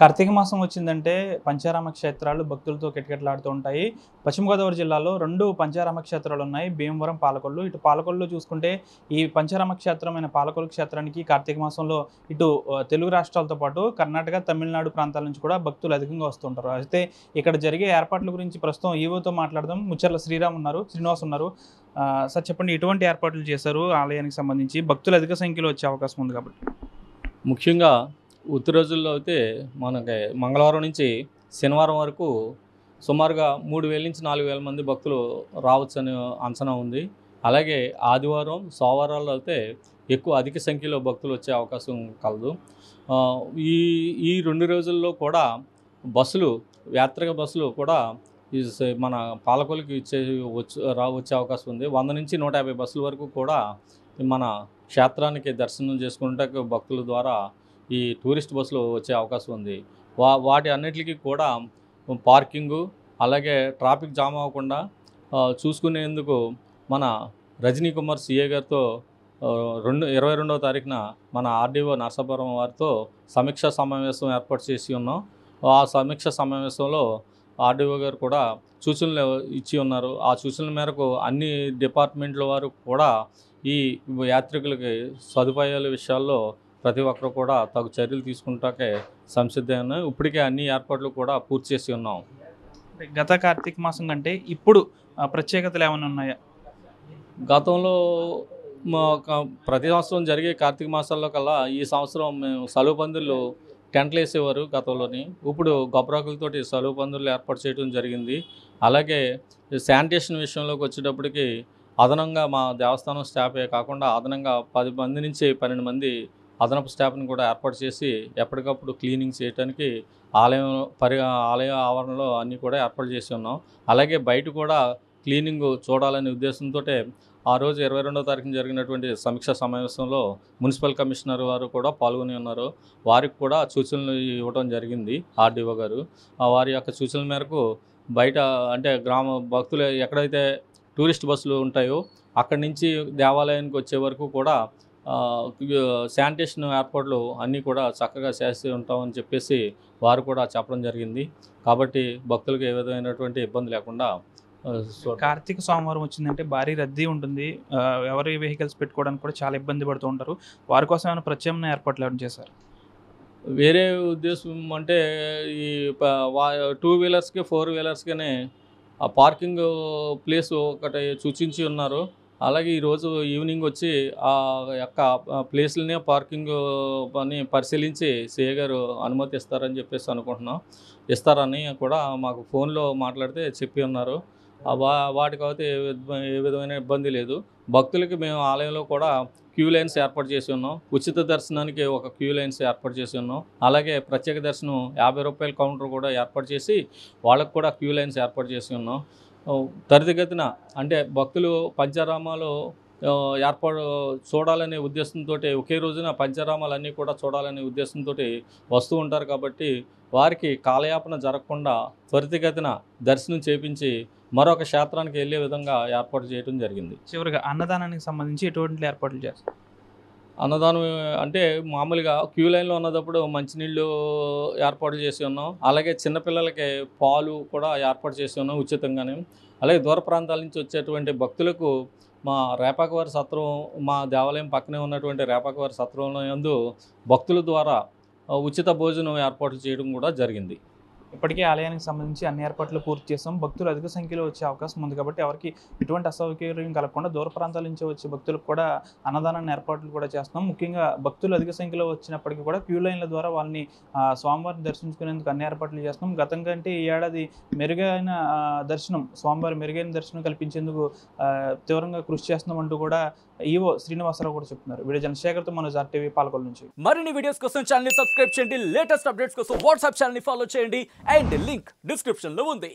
కార్తీక మాసం వచ్చిందంటే పంచారామ క్షేత్రాలు భక్తులతో కిటకిటలాడుతూ ఉంటాయి పశ్చిమ గోదావరి జిల్లాలో రెండు పంచారామ క్షేత్రాలు ఉన్నాయి భీమవరం పాలకొల్లు ఇటు పాలకొల్లు చూసుకుంటే ఈ పంచారామ క్షేత్రమైన పాలకొల్లు క్షేత్రానికి కార్తీక మాసంలో ఇటు తెలుగు రాష్ట్రాలతో పాటు కర్ణాటక తమిళనాడు ప్రాంతాల నుంచి కూడా భక్తులు అధికంగా వస్తుంటారు అయితే ఇక్కడ జరిగే ఏర్పాట్ల గురించి ప్రస్తుతం ఈవోతో మాట్లాడదాం ముచ్చర్ల శ్రీరామ్ ఉన్నారు శ్రీనివాస్ ఉన్నారు సార్ చెప్పండి ఎటువంటి ఏర్పాట్లు చేశారు ఆలయానికి సంబంధించి భక్తులు అధిక సంఖ్యలో వచ్చే అవకాశం ఉంది కాబట్టి ముఖ్యంగా ఉత్తి రోజుల్లో అయితే మనకి మంగళవారం నుంచి శనివారం వరకు సుమారుగా మూడు వేల నుంచి నాలుగు వేల మంది భక్తులు రావచ్చని అంచనా ఉంది అలాగే ఆదివారం సోమవారాల్లో అయితే ఎక్కువ అధిక సంఖ్యలో భక్తులు వచ్చే అవకాశం కలదు ఈ ఈ రెండు రోజుల్లో కూడా బస్సులు యాత్రిక బస్సులు కూడా మన పాలకులకి ఇచ్చే వచ్చే వచ్చే అవకాశం ఉంది వంద నుంచి నూట యాభై బస్సుల వరకు కూడా మన క్షేత్రానికి దర్శనం చేసుకుంటే భక్తుల ద్వారా ఈ టూరిస్ట్ బస్సులు వచ్చే అవకాశం ఉంది వా వాటి అన్నిటికీ కూడా పార్కింగు అలాగే ట్రాఫిక్ జామ్ అవ్వకుండా చూసుకునేందుకు మన రజనీ కుమార్ సిఏ గారితో రెండు ఇరవై రెండవ తారీఖున మన ఆర్డీఓ నరసాపురం వారితో సమీక్షా సమావేశం ఏర్పాటు చేసి ఉన్నాం ఆ సమీక్షా సమావేశంలో ఆర్డీఓ గారు కూడా సూచనలు ఇచ్చి ఉన్నారు ఆ సూచనల మేరకు అన్ని డిపార్ట్మెంట్ల వారు కూడా ఈ యాత్రికులకి సదుపాయాల విషయాల్లో ప్రతి ఒక్కరు కూడా తగు చర్యలు తీసుకుంటాకే సంసిద్ధమైన ఇప్పటికే అన్ని ఏర్పాట్లు కూడా పూర్తి చేసి ఉన్నాం గత కార్తీక మాసం కంటే ఇప్పుడు ప్రత్యేకతలు ఏమైనా ఉన్నాయా గతంలో ప్రతి సంవత్సరం జరిగే కార్తీక మాసాల్లో కల్లా ఈ సంవత్సరం మేము సలువు పందులు టెంట్లు వేసేవారు గతంలోని ఇప్పుడు గొప్పరాకులతోటి సలువు పందులు ఏర్పాటు చేయడం జరిగింది అలాగే శానిటేషన్ విషయంలోకి వచ్చేటప్పటికి అదనంగా మా దేవస్థానం స్టాఫే కాకుండా అదనంగా పది మంది నుంచి పన్నెండు మంది అదనపు స్టాఫ్ని కూడా ఏర్పాటు చేసి ఎప్పటికప్పుడు క్లీనింగ్ చేయడానికి ఆలయం పరి ఆలయ ఆవరణలో అన్నీ కూడా ఏర్పాటు చేసి ఉన్నాం అలాగే బయట కూడా క్లీనింగ్ చూడాలనే ఉద్దేశంతో ఆ రోజు ఇరవై రెండో తారీఖున జరిగినటువంటి సమీక్ష సమావేశంలో మున్సిపల్ కమిషనర్ వారు కూడా పాల్గొని ఉన్నారు వారికి కూడా సూచనలు ఇవ్వడం జరిగింది ఆర్డీఓ గారు వారి యొక్క సూచనల మేరకు బయట అంటే గ్రామ భక్తులు ఎక్కడైతే టూరిస్ట్ బస్సులు ఉంటాయో అక్కడి నుంచి దేవాలయానికి వచ్చే వరకు కూడా శానిటేషన్ ఏర్పాట్లు అన్నీ కూడా చక్కగా చేస్తూ ఉంటామని చెప్పేసి వారు కూడా చెప్పడం జరిగింది కాబట్టి భక్తులకు ఏ విధమైనటువంటి ఇబ్బంది లేకుండా కార్తీక సోమవారం వచ్చిందంటే భారీ రద్దీ ఉంటుంది ఎవరి వెహికల్స్ పెట్టుకోవడానికి కూడా చాలా ఇబ్బంది పడుతూ ఉంటారు వారి కోసం ఏమైనా ప్రత్యామ్నాయ ఏర్పాట్లు ఏమైనా చేశారు వేరే ఉద్దేశం అంటే ఈ టూ వీలర్స్కి ఫోర్ వీలర్స్కి పార్కింగ్ ప్లేస్ ఒకటి సూచించి ఉన్నారు అలాగే ఈరోజు ఈవినింగ్ వచ్చి ఆ యొక్క ప్లేస్లనే పార్కింగ్ పని పరిశీలించి సీఏ గారు అనుమతి ఇస్తారని చెప్పేసి అనుకుంటున్నాం ఇస్తారని కూడా మాకు ఫోన్లో మాట్లాడితే చెప్పి ఉన్నారు వా అయితే ఏ విధమైన ఇబ్బంది లేదు భక్తులకి మేము ఆలయంలో కూడా క్యూ లైన్స్ ఏర్పాటు చేసి ఉన్నాం ఉచిత దర్శనానికి ఒక క్యూ లైన్స్ ఏర్పాటు చేసి ఉన్నాం అలాగే ప్రత్యేక దర్శనం యాభై రూపాయల కౌంటర్ కూడా ఏర్పాటు చేసి వాళ్ళకు కూడా క్యూ లైన్స్ ఏర్పాటు చేసి ఉన్నాం త్వరితగతిన అంటే భక్తులు పంచరామాలు ఏర్పాటు చూడాలనే ఉద్దేశంతో ఒకే రోజున పంచరామాలన్నీ కూడా చూడాలనే ఉద్దేశంతో వస్తూ ఉంటారు కాబట్టి వారికి కాలయాపన జరగకుండా త్వరితగతిన దర్శనం చేపించి మరొక క్షేత్రానికి వెళ్ళే విధంగా ఏర్పాటు చేయడం జరిగింది చివరిగా అన్నదానానికి సంబంధించి ఎటువంటి ఏర్పాట్లు చేస్తారు అన్నదానం అంటే మామూలుగా క్యూ లైన్లో ఉన్నప్పుడు మంచినీళ్ళు ఏర్పాటు చేసి ఉన్నాం అలాగే చిన్నపిల్లలకి పాలు కూడా ఏర్పాటు చేసి ఉన్నాం ఉచితంగానే అలాగే దూర ప్రాంతాల నుంచి వచ్చేటువంటి భక్తులకు మా రేపాకవారి సత్రం మా దేవాలయం పక్కనే ఉన్నటువంటి రేపాకవారి సత్రంలో యందు భక్తుల ద్వారా ఉచిత భోజనం ఏర్పాటు చేయడం కూడా జరిగింది ఇప్పటికే ఆలయానికి సంబంధించి అన్ని ఏర్పాట్లు పూర్తి చేసాం భక్తులు అధిక సంఖ్యలో వచ్చే అవకాశం ఉంది కాబట్టి ఎవరికి ఎటువంటి అసౌకర్యం కలగకుండా దూర ప్రాంతాల నుంచి వచ్చే భక్తులకు కూడా అన్నదానాన్ని ఏర్పాట్లు కూడా చేస్తున్నాం ముఖ్యంగా భక్తులు అధిక సంఖ్యలో వచ్చినప్పటికీ కూడా క్యూ లైన్ల ద్వారా వాళ్ళని స్వామివారిని దర్శించుకునేందుకు అన్ని ఏర్పాట్లు చేస్తున్నాం గతం కంటే ఈ ఏడాది మెరుగైన దర్శనం స్వామివారి మెరుగైన దర్శనం కల్పించేందుకు తీవ్రంగా కృషి అంటూ కూడా ఈవో శ్రీనివాసరావు కూడా చెప్తున్నారు వీడియో జనశేఖర్తో మన జార్ టీవీ పాల్గొల నుంచి మరిన్ని వీడియోస్ కోసం ఛానల్ సబ్స్క్రైబ్ చేయండి లేటెస్ట్ అప్డేట్స్ కోసం వాట్సాప్ ఛానల్ ఫాలో చేయండి and link description lo undi